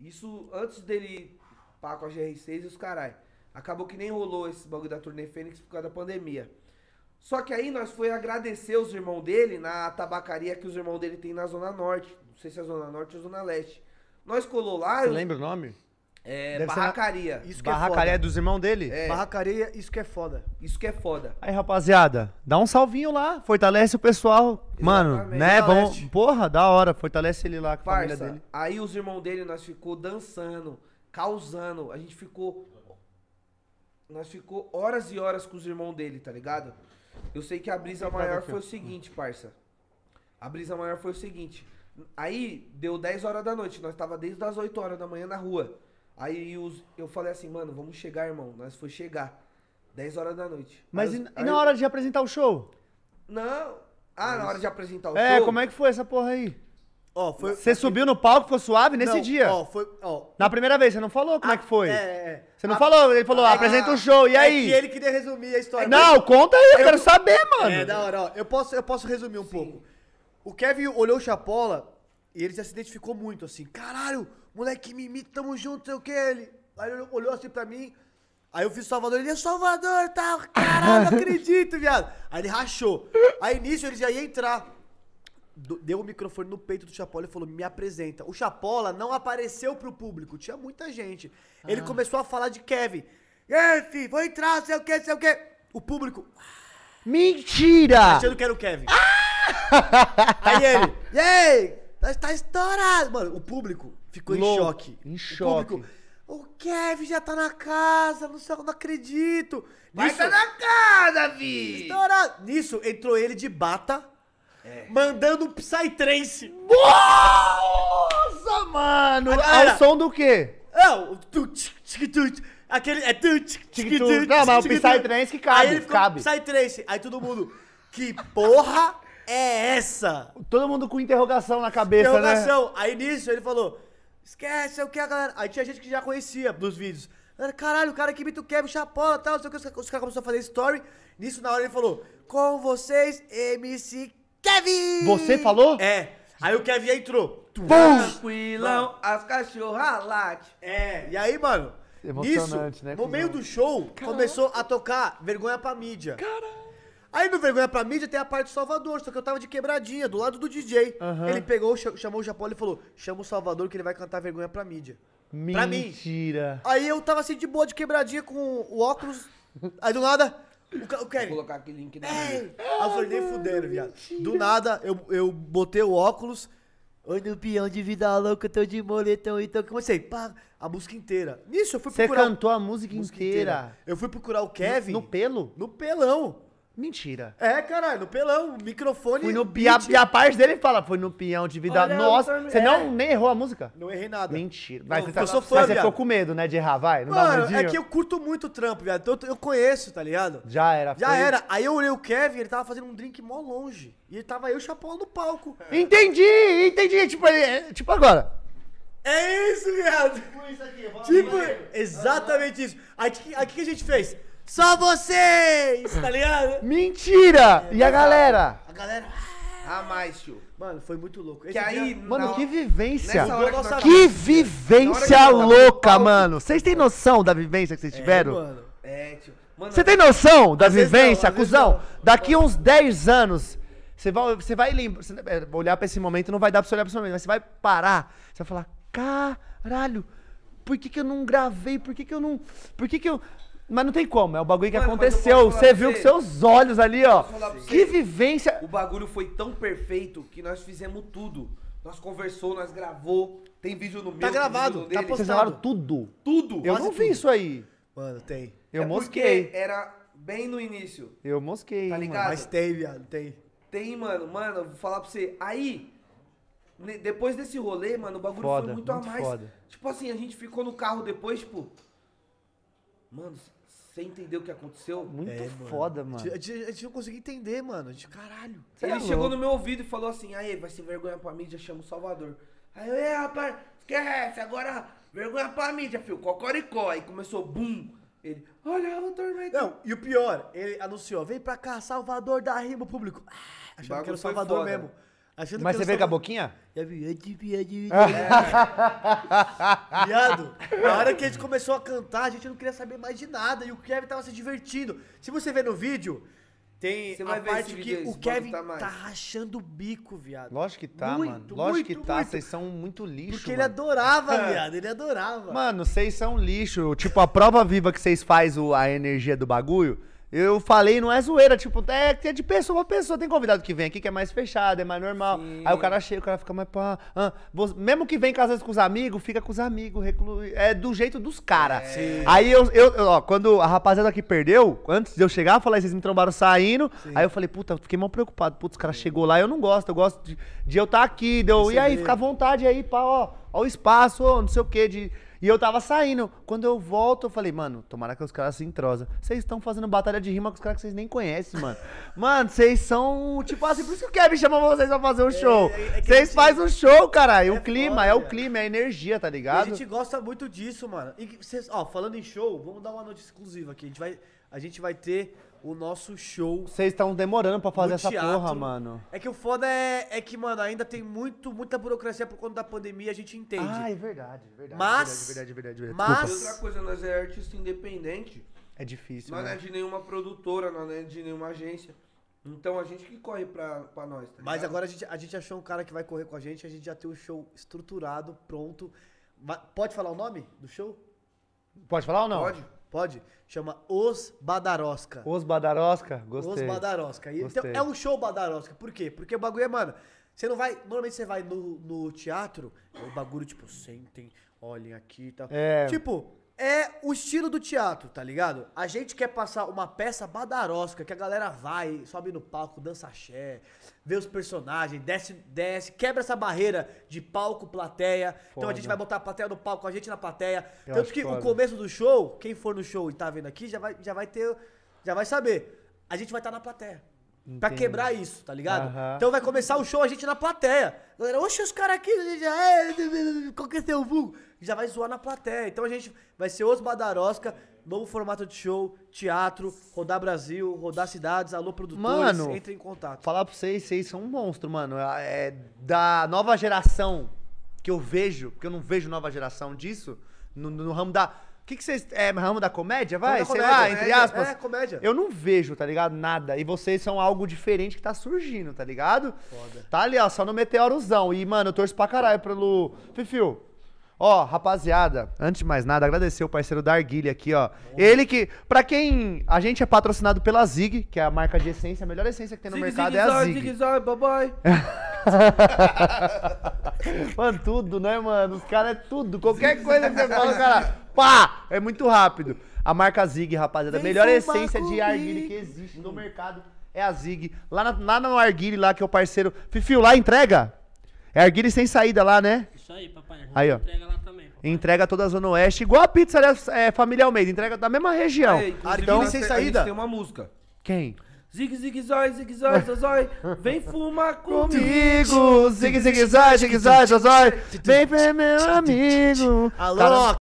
Isso antes dele pá com a GR6 e os carai Acabou que nem rolou esse bagulho da turnê Fênix por causa da pandemia. Só que aí nós foi agradecer os irmãos dele na tabacaria que os irmãos dele tem na Zona Norte. Não sei se é Zona Norte ou Zona Leste. Nós colou lá. Você eu... lembra o nome? É, Deve barracaria. Na... Isso que é barracaria é, foda. dos irmãos dele? É. Barracaria, isso que é foda. Isso que é foda. Aí, rapaziada, dá um salvinho lá, fortalece o pessoal. Exatamente. Mano, né? Vamos, porra, da hora, fortalece ele lá com Parça, a família dele. Aí os irmãos dele, nós ficou dançando, causando, a gente ficou... Nós ficou horas e horas com os irmãos dele, tá ligado? Eu sei que a brisa maior foi o seguinte, parça. A brisa maior foi o seguinte. Aí, deu 10 horas da noite, nós tava desde as 8 horas da manhã na rua. Aí eu, eu falei assim, mano, vamos chegar, irmão. Nós foi chegar. 10 horas da noite. Mas aí, e, aí, e na hora de apresentar o show? Não. Ah, Mas... na hora de apresentar o é, show? É, como é que foi essa porra aí? Ó, foi... Você assim subiu no palco, foi suave nesse não, dia. Ó, foi, Na primeira vez, você não falou como é ah, que foi? É, é. é. Você não a, ah, falou, ele falou, a, é, apresenta o show, e é aí? É que ele queria resumir a história. Não, conta aí, eu, eu quero saber, mano. É, da hora, ó. Eu posso, eu posso resumir um Sim. pouco. O Kevin olhou o Chapola e ele já se identificou muito, assim, caralho, moleque, me imita, tamo junto, sei o que. Ele. Aí ele olhou assim pra mim. Aí eu fiz Salvador, ele é Salvador, tá? Caralho, não acredito, viado. Aí ele rachou. Aí nisso ele já ia entrar. Deu o microfone no peito do Chapola e falou: Me apresenta. O Chapola não apareceu pro público, tinha muita gente. Ah. Ele começou a falar de Kevin. Ei, é, filho, vou entrar, sei o que, sei o que. O público. Ah, Mentira! Tá achando que era o Kevin. Ah! Aí ele, ei, tá, tá estourado, mano. O público ficou Louco, em choque. Em choque. O, público, o Kevin já tá na casa, não, sei, não acredito. Vai Nisso, tá na casa, Vi! Estourado. Nisso entrou ele de bata, é. mandando um Psytrance. Nossa, mano! É Ao som do quê? Não, é, aquele. É tu, Não, mas o Psytrance que cabe. Aí ele ficou cabe. Psytrance. Aí todo mundo. Que porra é essa? Todo mundo com interrogação na cabeça, interrogação. né? Interrogação. Aí nisso ele falou: Esquece, é o que a galera. Aí tinha gente que já conhecia dos vídeos. Caralho, o cara que imita o Kevin Chapola e tal, não sei o que. Os caras cara começaram a fazer story. Nisso, na hora, ele falou: Com vocês, MC Kevin! Você falou? É. Aí o Kevin entrou. Tranquilão, as cachorras late. É, e aí, mano. Emocionante, isso, né? No meio do show, Caramba. começou a tocar Vergonha pra Mídia. Caralho. Aí no Vergonha pra Mídia tem a parte do Salvador, só que eu tava de quebradinha, do lado do DJ. Ele pegou, chamou o Japão e falou: chama o Salvador que ele vai cantar Vergonha pra Mídia. Pra mim. Mentira. Aí eu tava assim de boa, de quebradinha com o óculos. Aí do nada, o, Ca- Vou Kevin. colocar aquele link na minha. Aí eu falei, nem fudendo, viado. Do nada, eu, eu botei o óculos. Oi, no peão de vida louca, tô de moletom, então comecei. Pá, a música inteira. Nisso, eu fui Você procurar. o- cantou a música, música inteira. Eu fui procurar o Kevin No pelo? no pelão. Mentira. É, caralho, no pelão, microfone. Fui no, e, a, e a parte dele fala, foi no pião de vida. Olha, Nossa, você é. não nem errou a música? Não errei nada. Mentira. Mas, não, você, eu tá, sou fã, mas você ficou com medo, né, de errar, vai? Não Mano, um é que eu curto muito o trampo, viado. Eu, então, eu conheço, tá ligado? Já era. Já foi... era. Aí eu olhei o Kevin, ele tava fazendo um drink mó longe. E ele tava eu chapão no palco. É. Entendi, entendi. Tipo, ele, é, tipo agora. É isso, viado. Tipo isso aqui, Tipo, exatamente ah. isso. Aí o que, que a gente fez? Só vocês, tá ligado? Mentira! É, e a galera? A galera. Ah, mais, tio. Mano, foi muito louco. Esse que aí, dia... mano, que vivência. Que, que vivência louca, mano. Vocês têm noção da vivência que vocês é, tiveram? É, mano. É, tio. Você tem noção da vivência, não, cuzão? Não. Daqui uns 10 anos, você vai, você vai lembra, é, olhar pra esse momento, não vai dar pra você olhar pra esse momento, mas você vai parar, você vai falar, caralho, por que que eu não gravei? Por que que eu não... Por que que eu... Mas não tem como, é o bagulho que Mano, aconteceu. Você viu com seus olhos ali, ó. Que vivência. O bagulho foi tão perfeito que nós fizemos tudo. Nós conversou, nós gravou. Tem vídeo no meu. Tá gravado, tá postado. Vocês gravaram tudo? Tudo. Eu não vi tudo. isso aí. Mano, tem. Eu é mosquei. era bem no início. Eu mosquei. Tá ligado? Mano. Mas tem, viado, tem. Tem, mano. Mano, vou falar pra você. Aí, depois desse rolê, mano, o bagulho foda, foi muito, muito a mais. Foda. Tipo assim, a gente ficou no carro depois, tipo. Mano, você entendeu o que aconteceu? Muito é, foda, mano. mano. A, gente, a gente não conseguia entender, mano. De caralho. Você ele é chegou no meu ouvido e falou assim: aí, vai ser vergonha pra mídia, chama o Salvador. Aí eu, é, rapaz, esquece, agora vergonha pra mídia, filho, cocoricó. Aí começou, bum. Ele, olha o tormento. Não, e o pior, ele anunciou: vem pra cá, Salvador da rima, público. Ah, achando que era o Salvador mesmo. Achando Mas você veio com a boquinha? É, vi, eu é devia, é Viado, na hora que a gente começou a cantar, a gente não queria saber mais de nada e o Kevin tava se divertindo. Se você ver no vídeo, tem a parte que o Kevin tá, tá, rachando o bico, viado. Lógico que tá, muito, mano. Lógico muito, que tá. Vocês são muito lixo. Porque mano. ele adorava, viado. Ele adorava. Mano, vocês são lixo. Tipo, a prova viva que vocês fazem a energia do bagulho. Eu falei, não é zoeira, tipo, é, é de pessoa pra pessoa. Tem convidado que vem aqui que é mais fechado, é mais normal. Sim. Aí o cara chega, o cara fica mais pá. Ah, você, mesmo que vem casando com os amigos, fica com os amigos, reclui. É do jeito dos caras. É. Aí eu, eu, ó, quando a rapaziada aqui perdeu, antes de eu chegar, eu falei, vocês me trombaram saindo. Sim. Aí eu falei, puta, fiquei mal preocupado. Putz, o cara chegou lá, eu não gosto, eu gosto de, de eu estar tá aqui. Deu, e aí, fica à vontade aí, pá, ó, ó o espaço, ó, não sei o quê, de e eu tava saindo. Quando eu volto, eu falei, mano, tomara que os caras se entrosam. Vocês estão fazendo batalha de rima com os caras que vocês nem conhecem, mano. mano, vocês são. Tipo assim, por isso que o Kevin chamou vocês pra fazer um show. É, é vocês gente... fazem um show, cara. E é o clima, foda, é o né? clima, é a energia, tá ligado? A gente gosta muito disso, mano. E vocês, ó, falando em show, vamos dar uma noite exclusiva aqui. A gente vai, a gente vai ter o nosso show. Vocês estão demorando para fazer essa porra, mano. É que o foda é, é que, mano, ainda tem muito, muita burocracia por conta da pandemia, a gente entende. Ah, é verdade, é verdade. Mas. É verdade, é verdade, é verdade, mas. Outra coisa, nós é artista independente. É difícil. Nós né? não é de nenhuma produtora, não é de nenhuma agência. Então a gente que corre pra, pra nós, tá Mas agora a gente, a gente achou um cara que vai correr com a gente, a gente já tem o um show estruturado, pronto. Pode falar o nome do show? Pode falar ou não? Pode. Pode? Chama Os Badarosca. Os Badarosca? Gostei. Os Badarosca. E, então, Gostei. Então, é um show Badarosca. Por quê? Porque o bagulho é, mano. Você não vai. Normalmente você vai no, no teatro, o é bagulho, tipo, sentem, olhem aqui e tá. tal. É. Tipo, é o estilo do teatro, tá ligado? A gente quer passar uma peça badarosca, que a galera vai, sobe no palco, dança axé, vê os personagens, desce, desce, quebra essa barreira de palco, plateia. Foda. Então a gente vai botar a plateia no palco, a gente na plateia. Eu Tanto que foda. o começo do show, quem for no show e tá vendo aqui, já vai, já vai ter, já vai saber. A gente vai estar tá na plateia. Entendi. Pra quebrar isso, tá ligado? Então vai começar o show, a gente na plateia. Galera, oxe, os caras aqui, já é, qual que é seu vulgo? já vai zoar na plateia. Então a gente vai ser os Badarosca, novo formato de show, teatro, rodar Brasil, rodar cidades, alô produtores, mano, entre em contato. Falar pra vocês, vocês são um monstro, mano. É, é da nova geração que eu vejo, porque eu não vejo nova geração disso, no, no ramo da... O que, que vocês. É ramo da comédia? Vai, sei comédia, lá, entre é, aspas. É, é, comédia. Eu não vejo, tá ligado? Nada. E vocês são algo diferente que tá surgindo, tá ligado? Foda. Tá ali, ó, só no meteorozão. E, mano, eu torço pra caralho pelo. Fifio, Ó, rapaziada, antes de mais nada, agradecer o parceiro da Arguilha aqui, ó. Ele que, pra quem. A gente é patrocinado pela Zig, que é a marca de essência, a melhor essência que tem no Zig, mercado zig, é a zig. Zig, zig, bye bye. mano, tudo, né, mano? Os caras é tudo. Qualquer coisa que você fala, o cara. Pá! É muito rápido. A marca Zig, rapaziada, a melhor essência de Arguilha que existe no mercado é a Zig. Lá, na, lá no Arguile, lá que é o parceiro. Fifio, lá entrega? É Arguires sem saída lá, né? Isso aí, papai. Aí, ó. Entrega lá também. Papai. Entrega toda a Zona Oeste, igual a pizza é, Família Almeida, entrega da mesma região. É, então, sem saída. tem uma música. Quem? Zig, zig, zói, zig, zói, zói, vem fumar comigo. Zig, zig, zói, zig, zói, zói, vem ver meu amigo. Alô,